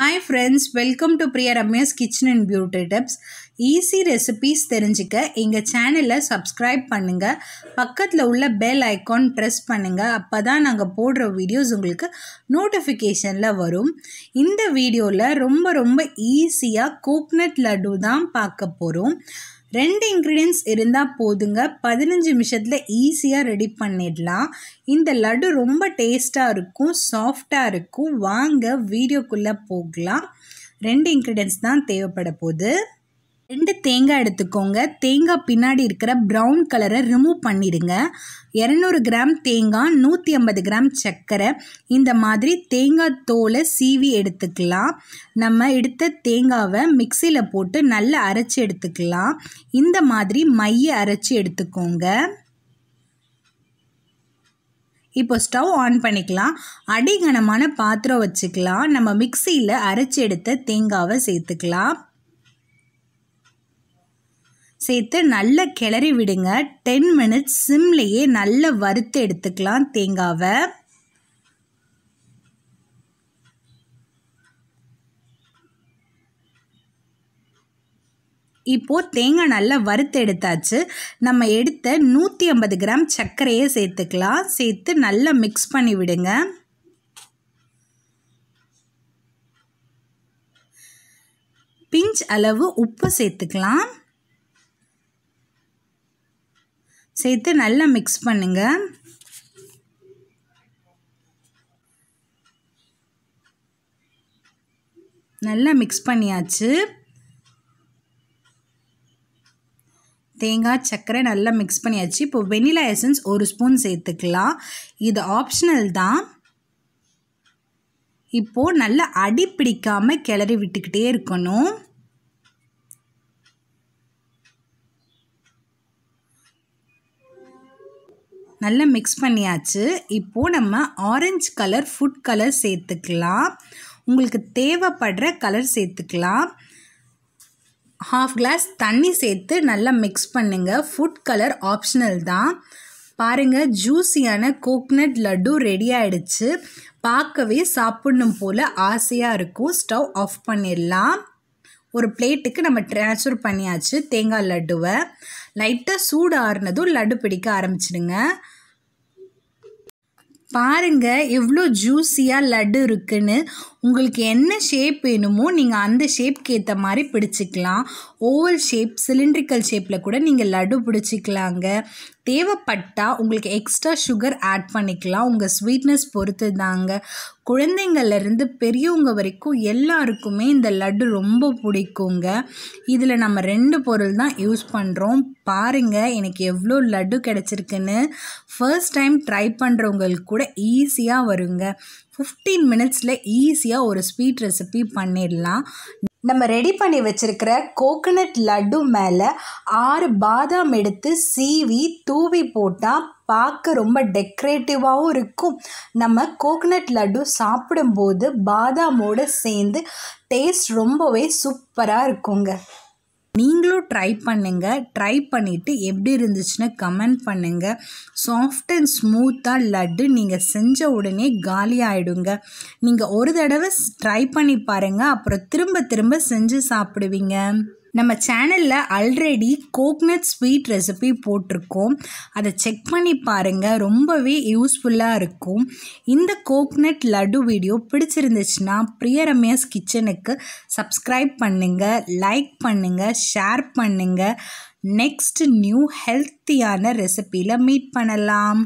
hi friends welcome to Priya Ramya's kitchen and beauty tips easy recipes தெரிஞ்சுக்க எங்கள் சேனலை subscribe பண்ணுங்கள் பக்கத்தில் உள்ள பெல் ஐக்கான் ப்ரெஸ் பண்ணுங்கள் அப்போ தான் நாங்கள் போடுற வீடியோஸ் உங்களுக்கு நோட்டிஃபிகேஷனில் வரும் இந்த வீடியோவில் ரொம்ப ரொம்ப ஈஸியாக கோக்னட் லட்டு தான் பார்க்க போகிறோம் ரெண்டு இன்க்ரீடியன்ஸ் இருந்தால் போதுங்க பதினஞ்சு நிமிஷத்தில் ஈஸியாக ரெடி பண்ணிடலாம் இந்த லட்டு ரொம்ப டேஸ்ட்டாக இருக்கும் சாஃப்டாக இருக்கும் வாங்க வீடியோக்குள்ளே போகலாம் ரெண்டு இன்க்ரீடியன்ஸ் தான் தேவைப்பட போகுது ரெண்டு தேங்காய் எடுத்துக்கோங்க தேங்காய் பின்னாடி இருக்கிற ப்ரௌன் கலரை ரிமூவ் பண்ணிடுங்க இரநூறு கிராம் தேங்காய் நூற்றி ஐம்பது கிராம் சர்க்கரை இந்த மாதிரி தேங்காய் தோலை சீவி எடுத்துக்கலாம் நம்ம எடுத்த தேங்காவை மிக்சியில் போட்டு நல்லா அரைச்சி எடுத்துக்கலாம் இந்த மாதிரி மைய அரைச்சி எடுத்துக்கோங்க இப்போ ஸ்டவ் ஆன் பண்ணிக்கலாம் அடிகனமான பாத்திரம் வச்சுக்கலாம் நம்ம மிக்சியில் அரைச்சி எடுத்த தேங்காவை சேர்த்துக்கலாம் சேர்த்து நல்லா கிளறி விடுங்க டென் மினிட்ஸ் சிம்லேயே நல்லா வறுத்து எடுத்துக்கலாம் தேங்காவை இப்போது தேங்காய் நல்லா வறுத்து எடுத்தாச்சு நம்ம எடுத்த நூற்றி ஐம்பது கிராம் சர்க்கரையை சேர்த்துக்கலாம் சேர்த்து நல்லா மிக்ஸ் பண்ணி விடுங்க பிஞ்ச் அளவு உப்பு சேர்த்துக்கலாம் சேர்த்து நல்லா மிக்ஸ் பண்ணுங்கள் நல்லா மிக்ஸ் பண்ணியாச்சு தேங்காய் சர்க்கரை நல்லா மிக்ஸ் பண்ணியாச்சு இப்போ வெனிலா எசன்ஸ் ஒரு ஸ்பூன் சேர்த்துக்கலாம் இது ஆப்ஷனல் தான் இப்போது நல்லா அடி பிடிக்காமல் கிளறி விட்டுக்கிட்டே இருக்கணும் நல்லா மிக்ஸ் பண்ணியாச்சு இப்போது நம்ம ஆரஞ்சு கலர் ஃபுட் கலர் சேர்த்துக்கலாம் உங்களுக்கு தேவைப்படுற கலர் சேர்த்துக்கலாம் ஹாஃப் கிளாஸ் தண்ணி சேர்த்து நல்லா மிக்ஸ் பண்ணுங்கள் ஃபுட் கலர் ஆப்ஷனல் தான் பாருங்கள் ஜூஸியான கோக்னட் லட்டு ரெடி ஆகிடுச்சு பார்க்கவே சாப்பிடணும் போல் ஆசையாக இருக்கும் ஸ்டவ் ஆஃப் பண்ணிடலாம் ஒரு பிளேட்டுக்கு நம்ம ட்ரான்ஸ்ஃபர் பண்ணியாச்சு தேங்காய் லட்டுவை நைட்டாக சூடு ஆறுனதும் லட்டு பிடிக்க ஆரம்பிச்சிடுங்க பாருங்கள் எவ்வளோ ஜூஸியாக லட்டு இருக்குன்னு உங்களுக்கு என்ன ஷேப் வேணுமோ நீங்கள் அந்த ஷேப்க்கு ஏற்ற மாதிரி பிடிச்சிக்கலாம் ஓவல் ஷேப் சிலிண்ட்ரிக்கல் ஷேப்பில் கூட நீங்கள் லட்டு பிடிச்சிக்கலாங்க தேவைப்பட்டால் உங்களுக்கு எக்ஸ்ட்ரா சுகர் ஆட் பண்ணிக்கலாம் உங்கள் ஸ்வீட்னஸ் பொறுத்து தாங்க குழந்தைங்கள்லேருந்து பெரியவங்க வரைக்கும் எல்லாருக்குமே இந்த லட்டு ரொம்ப பிடிக்குங்க இதில் நம்ம ரெண்டு பொருள் தான் யூஸ் பண்ணுறோம் பாருங்கள் எனக்கு எவ்வளோ லட்டு கிடச்சிருக்குன்னு ஃபர்ஸ்ட் டைம் ட்ரை பண்ணுறவங்களுக்கு கூட ஈஸியாக வருங்க ஃபிஃப்டீன் மினிட்ஸில் ஈஸியாக ஒரு ஸ்வீட் ரெசிபி பண்ணிடலாம் நம்ம ரெடி பண்ணி வச்சுருக்கிற கோகனட் லட்டு மேலே ஆறு பாதாம் எடுத்து சீவி தூவி போட்டால் பார்க்க ரொம்ப டெக்கரேட்டிவாகவும் இருக்கும் நம்ம கோகனட் லட்டு சாப்பிடும்போது பாதாமோடு சேர்ந்து டேஸ்ட் ரொம்பவே சூப்பராக இருக்குங்க நீங்களும் ட்ரை பண்ணுங்கள் ட்ரை பண்ணிவிட்டு எப்படி இருந்துச்சுன்னு கமெண்ட் பண்ணுங்கள் சாஃப்ட் அண்ட் ஸ்மூத்தாக லட்டு நீங்கள் செஞ்ச உடனே காலி ஆயிடுங்க நீங்கள் ஒரு தடவை ட்ரை பண்ணி பாருங்கள் அப்புறம் திரும்ப திரும்ப செஞ்சு சாப்பிடுவீங்க நம்ம சேனலில் ஆல்ரெடி கோக்னட் ஸ்வீட் ரெசிபி போட்டிருக்கோம் அதை செக் பண்ணி பாருங்கள் ரொம்பவே யூஸ்ஃபுல்லாக இருக்கும் இந்த கோக்னட் லட்டு வீடியோ பிடிச்சிருந்துச்சுன்னா பிரியரமேஸ் கிச்சனுக்கு சப்ஸ்கிரைப் பண்ணுங்கள் லைக் பண்ணுங்கள் ஷேர் பண்ணுங்கள் நெக்ஸ்ட் நியூ ஹெல்த்தியான ரெசிப்பியில் மீட் பண்ணலாம்